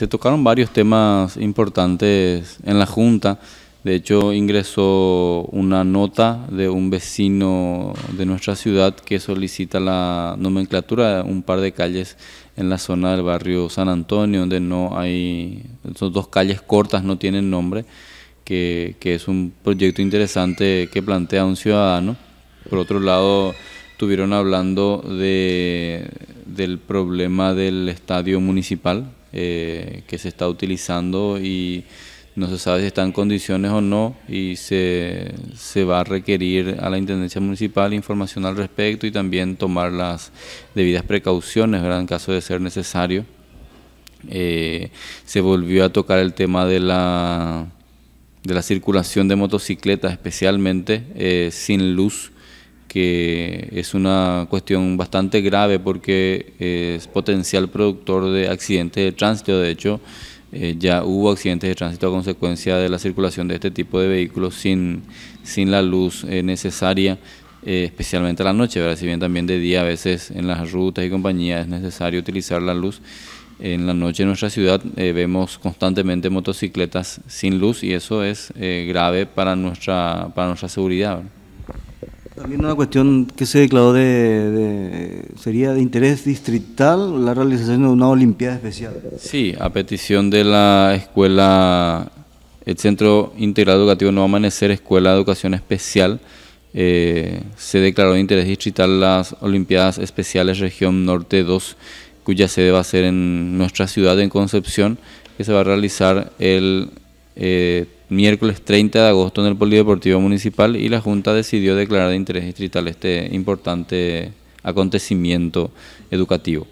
se tocaron varios temas importantes en la Junta. De hecho, ingresó una nota de un vecino de nuestra ciudad que solicita la nomenclatura de un par de calles en la zona del barrio San Antonio, donde no hay, son dos calles cortas, no tienen nombre, que, es un proyecto interesante que plantea un ciudadano. Por otro lado, estuvieron hablando de del problema del estadio municipal eh, que se está utilizando y no se sabe si está en condiciones o no y se, se va a requerir a la Intendencia Municipal información al respecto y también tomar las debidas precauciones en caso de ser necesario. Eh, se volvió a tocar el tema de la, de la circulación de motocicletas, especialmente eh, sin luz que es una cuestión bastante grave porque es potencial productor de accidentes de tránsito. De hecho, eh, ya hubo accidentes de tránsito a consecuencia de la circulación de este tipo de vehículos sin, sin la luz eh, necesaria, eh, especialmente a la noche, Pero si bien también de día a veces en las rutas y compañías es necesario utilizar la luz. En la noche en nuestra ciudad vemos constantemente motocicletas sin luz y eso es grave para nuestra, para nuestra seguridad. También una cuestión que se declaró de, sería de interés distrital la realización de una Olimpiada especial. Sí, a petición de la escuela, el Centro Integrado Educativo Nuevo Amanecer, Escuela de Educación Especial, eh, se declaró de interés distrital las Olimpiadas Especiales Región Norte 2, cuya sede va a ser en nuestra ciudad, en Concepción, que se va a realizar el eh, miércoles 30 de agosto en el Polideportivo Municipal y la Junta decidió declarar de interés distrital este importante acontecimiento educativo.